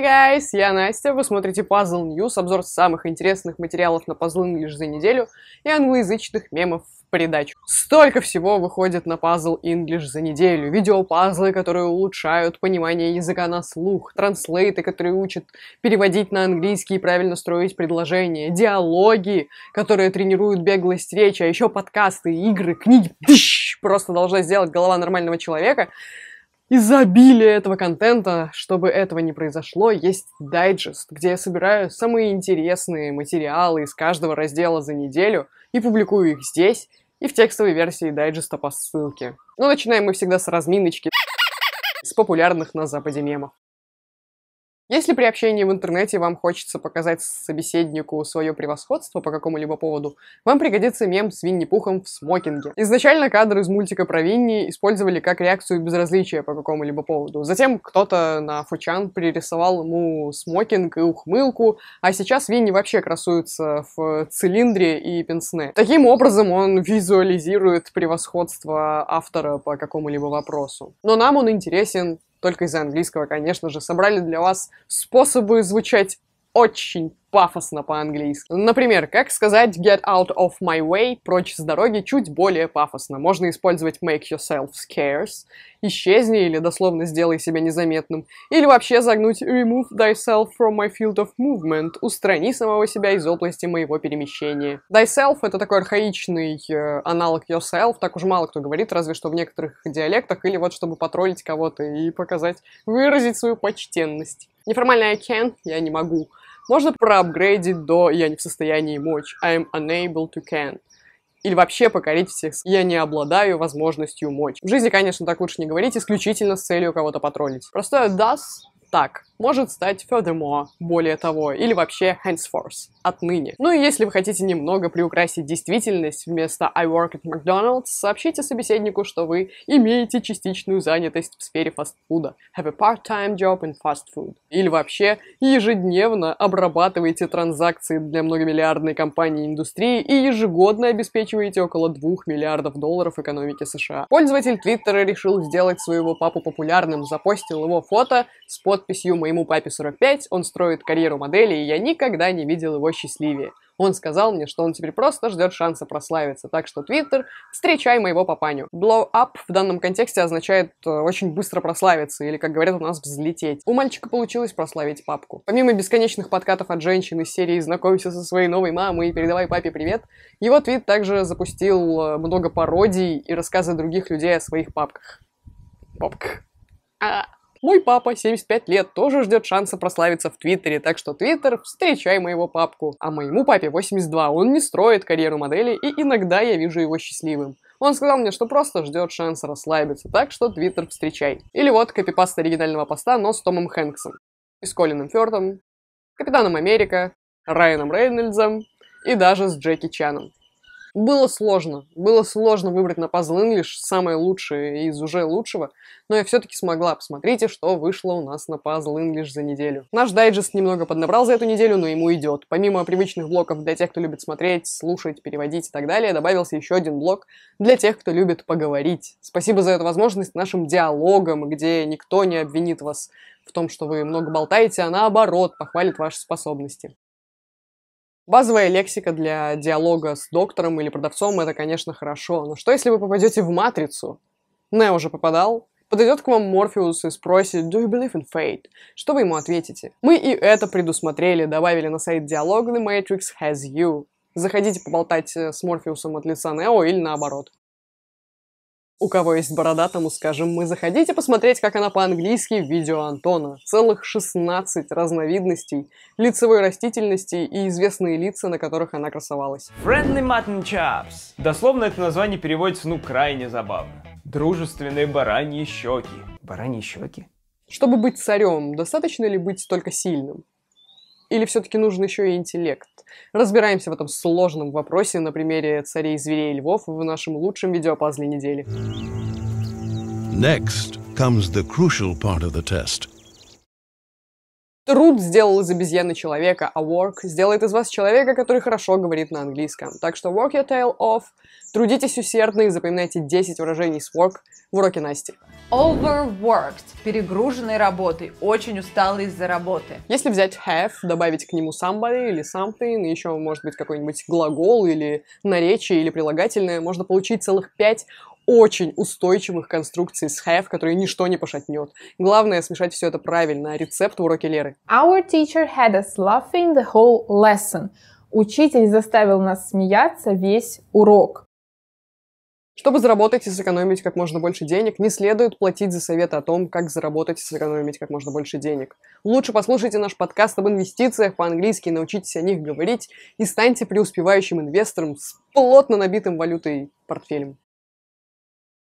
Hi guys, я Настя, вы смотрите Puzzle News, обзор самых интересных материалов на Puzzle English за неделю и англоязычных мемов в придачу. Столько всего выходит на Puzzle English за неделю. Видеопазлы, которые улучшают понимание языка на слух, транслейты, которые учат переводить на английский и правильно строить предложения, диалоги, которые тренируют беглость речи, а еще подкасты, игры, книги. Просто должна сделать голова нормального человека из обилия этого контента, чтобы этого не произошло, есть дайджест, где я собираю самые интересные материалы из каждого раздела за неделю и публикую их здесь и в текстовой версии дайджеста по ссылке. Но ну, начинаем мы всегда с разминочки с популярных на Западе мемов. Если при общении в интернете вам хочется показать собеседнику свое превосходство по какому-либо поводу, вам пригодится мем с Винни-Пухом в смокинге. Изначально кадр из мультика про Винни использовали как реакцию безразличия по какому-либо поводу. Затем кто-то на Фучан пририсовал ему смокинг и ухмылку, а сейчас Винни вообще красуется в цилиндре и пенсне. Таким образом он визуализирует превосходство автора по какому-либо вопросу. Но нам он интересен только из за английского, конечно же, собрали для вас способы звучать очень пафосно по-английски. Например, как сказать get out of my way, прочь с дороги, чуть более пафосно. Можно использовать make yourself scarce, исчезни или дословно сделай себя незаметным. Или вообще загнуть remove thyself from my field of movement, устрани самого себя из области моего перемещения. Thyself это такой архаичный э, аналог yourself, так уж мало кто говорит, разве что в некоторых диалектах, или вот чтобы потроллить кого-то и показать, выразить свою почтенность. Неформальное I can, я не могу. Можно проапгрейдить до «я не в состоянии мочь», «I'm unable to can», или вообще покорить всех. Я не обладаю возможностью мочь. В жизни, конечно, так лучше не говорить, исключительно с целью кого-то потроллить. Простое does так может стать furthermore, более того, или вообще henceforth, отныне. Ну и если вы хотите немного приукрасить действительность, вместо I work at McDonald's сообщите собеседнику, что вы имеете частичную занятость в сфере фастфуда, have a part-time job in fast food, или вообще ежедневно обрабатываете транзакции для многомиллиардной компании индустрии и ежегодно обеспечиваете около 2 миллиардов долларов экономики США. Пользователь Твиттера решил сделать своего папу популярным, запостил его фото с подписью «Мы моему папе 45, он строит карьеру модели, и я никогда не видел его счастливее. Он сказал мне, что он теперь просто ждет шанса прославиться. Так что Твиттер, встречай моего папаню. Blow up в данном контексте означает э, очень быстро прославиться, или, как говорят у нас, взлететь. У мальчика получилось прославить папку. Помимо бесконечных подкатов от женщин из серии «Знакомься со своей новой мамой» и «Передавай папе привет», его твит также запустил э, много пародий и рассказы других людей о своих папках. Папках. А-а-а. Мой папа, 75 лет, тоже ждет шанса прославиться в Твиттере, так что Твиттер, встречай моего папку. А моему папе 82, он не строит карьеру модели, и иногда я вижу его счастливым. Он сказал мне, что просто ждет шанса расслабиться, так что Твиттер встречай. Или вот копипаста оригинального поста, но с Томом Хэнксом. И с Колином Фёртом, Капитаном Америка, Райаном Рейнольдсом и даже с Джеки Чаном. Было сложно. Было сложно выбрать на Puzzle English самое лучшее из уже лучшего, но я все-таки смогла. Посмотрите, что вышло у нас на Puzzle English за неделю. Наш дайджест немного поднабрал за эту неделю, но ему идет. Помимо привычных блоков для тех, кто любит смотреть, слушать, переводить и так далее, добавился еще один блок для тех, кто любит поговорить. Спасибо за эту возможность нашим диалогам, где никто не обвинит вас в том, что вы много болтаете, а наоборот похвалит ваши способности. Базовая лексика для диалога с доктором или продавцом – это, конечно, хорошо, но что, если вы попадете в «Матрицу»? Нео уже попадал. Подойдет к вам Морфеус и спросит «Do you believe in fate?» Что вы ему ответите? Мы и это предусмотрели, добавили на сайт диалог «The Matrix has you». Заходите поболтать э, с Морфеусом от лица Нео или наоборот. У кого есть борода, тому скажем мы. Заходите посмотреть, как она по-английски в видео Антона. Целых 16 разновидностей лицевой растительности и известные лица, на которых она красовалась. Friendly Mutton Chops. Дословно это название переводится ну крайне забавно. Дружественные бараньи щеки. Бараньи щеки? Чтобы быть царем, достаточно ли быть только сильным? Или все-таки нужен еще и интеллект? Разбираемся в этом сложном вопросе на примере царей, зверей и львов в нашем лучшем видеопазле недели. Next comes the crucial part of the test – Труд сделал из обезьяны человека, а work сделает из вас человека, который хорошо говорит на английском. Так что work your tail off, трудитесь усердно и запоминайте 10 выражений с work в уроке Насти. Overworked – перегруженной работой, очень усталый из-за работы. Если взять have, добавить к нему somebody или something, еще может быть какой-нибудь глагол или наречие или прилагательное, можно получить целых 5 очень устойчивых конструкций с have, которые ничто не пошатнет. Главное смешать все это правильно. А рецепт в уроке Леры. Our teacher had us laughing the whole lesson. Учитель заставил нас смеяться весь урок. Чтобы заработать и сэкономить как можно больше денег, не следует платить за советы о том, как заработать и сэкономить как можно больше денег. Лучше послушайте наш подкаст об инвестициях по-английски, научитесь о них говорить и станьте преуспевающим инвестором с плотно набитым валютой портфелем.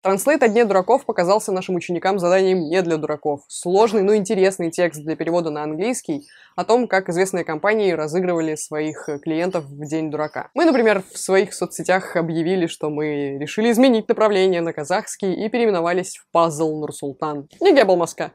Транслейт «О дне дураков» показался нашим ученикам заданием не для дураков. Сложный, но интересный текст для перевода на английский о том, как известные компании разыгрывали своих э, клиентов в День дурака. Мы, например, в своих соцсетях объявили, что мы решили изменить направление на казахский и переименовались в «Пазл Нурсултан». Не ну, Гебл Москва.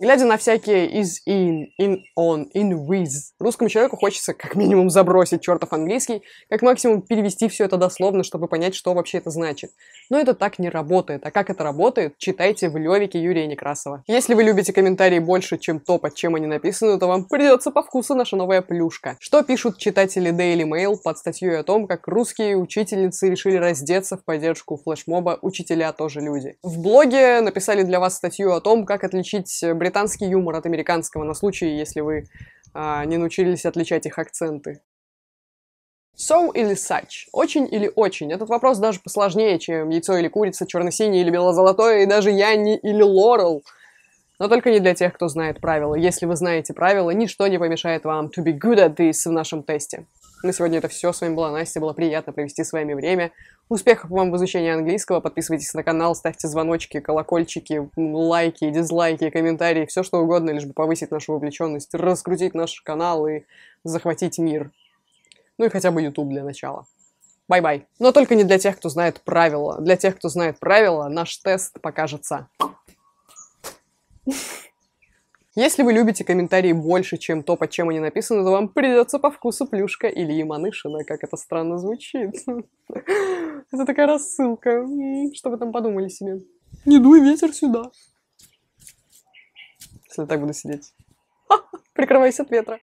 Глядя на всякие is in, in on, in with, русскому человеку хочется как минимум забросить чертов английский, как максимум перевести все это дословно, чтобы понять, что вообще это значит. Но это так не работает. А как это работает, читайте в Левике Юрия Некрасова. Если вы любите комментарии больше, чем то, под чем они написаны, то вам придется по вкусу наша новая плюшка. Что пишут читатели Daily Mail под статьей о том, как русские учительницы решили раздеться в поддержку флешмоба «Учителя тоже люди». В блоге написали для вас статью о том, как отличить э, бред британский юмор от американского на случай, если вы а, не научились отличать их акценты. So или such? Очень или очень? Этот вопрос даже посложнее, чем яйцо или курица, черно-синее или бело-золотое, и даже я не или лорел. Но только не для тех, кто знает правила. Если вы знаете правила, ничто не помешает вам to be good at this в нашем тесте. На сегодня это все. С вами была Настя. Было приятно провести с вами время. Успехов вам в изучении английского. Подписывайтесь на канал, ставьте звоночки, колокольчики, лайки, дизлайки, комментарии, все что угодно, лишь бы повысить нашу вовлеченность, раскрутить наш канал и захватить мир. Ну и хотя бы YouTube для начала. Бай-бай. Но только не для тех, кто знает правила. Для тех, кто знает правила, наш тест покажется. Yeah. Если вы любите комментарии больше, чем то, под чем они написаны, то вам придется по вкусу плюшка или Иманышина, как это странно звучит. Это такая рассылка. Что вы там подумали себе? Не дуй ветер сюда. Если так буду сидеть. Прикрывайся от ветра.